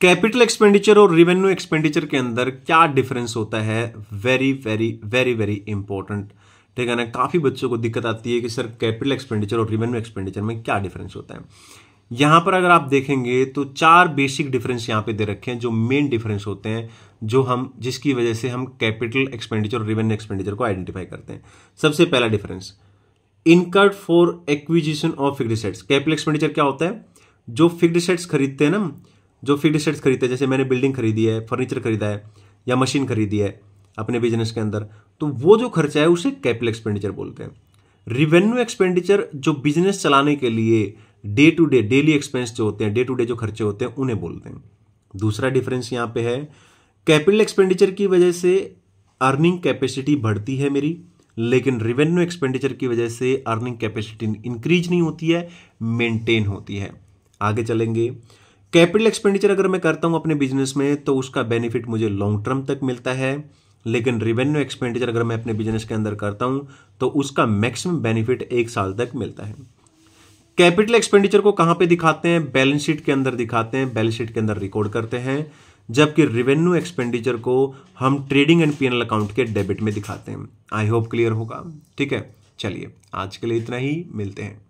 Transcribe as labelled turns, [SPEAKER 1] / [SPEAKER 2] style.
[SPEAKER 1] capital expenditure और revenue expenditure के अंदर क्या डिफरेंस होता है very very very very important ठीक है ना काफ़ी बच्चों को दिक्कत आती है कि सर कैपिटल एक्सपेंडिचर और रिवेन्यू एक्सपेंडिचर में क्या डिफरेंस होता है यहां पर अगर आप देखेंगे तो चार बेसिक डिफरेंस यहां पे दे रखे हैं जो मेन डिफरेंस होते हैं जो हम जिसकी वजह से हम कैपिटल एक्सपेंडिचर और रिवेन्यू एक्सपेंडिचर को आइडेंटिफाई करते हैं सबसे पहला difference incurred for acquisition of fixed assets capital expenditure क्या होता है जो फिक्ड सेट्स खरीदते हैं ना जो फीड स्टेट्स खरीदते हैं जैसे मैंने बिल्डिंग खरीदी है फर्नीचर खरीदा है या मशीन खरीदी है अपने बिजनेस के अंदर तो वो जो खर्चा है उसे कैपिटल एक्सपेंडिचर बोलते हैं रिवेन्यू एक्सपेंडिचर जो बिजनेस चलाने के लिए day to day daily expense जो होते हैं डे टू डे जो खर्चे होते हैं उन्हें बोलते हैं दूसरा डिफरेंस यहाँ पे है कैपिटल एक्सपेंडिचर की वजह से अर्निंग कैपेसिटी बढ़ती है मेरी लेकिन रिवेन्यू एक्सपेंडिचर की वजह से अर्निंग कैपेसिटी इंक्रीज नहीं होती है मेंटेन होती है आगे चलेंगे कैपिटल एक्सपेंडिचर अगर मैं करता हूँ अपने बिजनेस में तो उसका बेनिफिट मुझे लॉन्ग टर्म तक मिलता है लेकिन रिवेन्यू एक्सपेंडिचर अगर मैं अपने बिजनेस के अंदर करता हूँ तो उसका मैक्सिमम बेनिफिट एक साल तक मिलता है कैपिटल एक्सपेंडिचर को कहाँ पे दिखाते हैं बैलेंस शीट के अंदर दिखाते हैं बैलेंस शीट के अंदर रिकॉर्ड करते हैं जबकि रिवेन्यू एक्सपेंडिचर को हम ट्रेडिंग एंड पीएनएल अकाउंट के डेबिट में दिखाते हैं आई होप क्लियर होगा ठीक है चलिए आज के लिए इतना ही मिलते हैं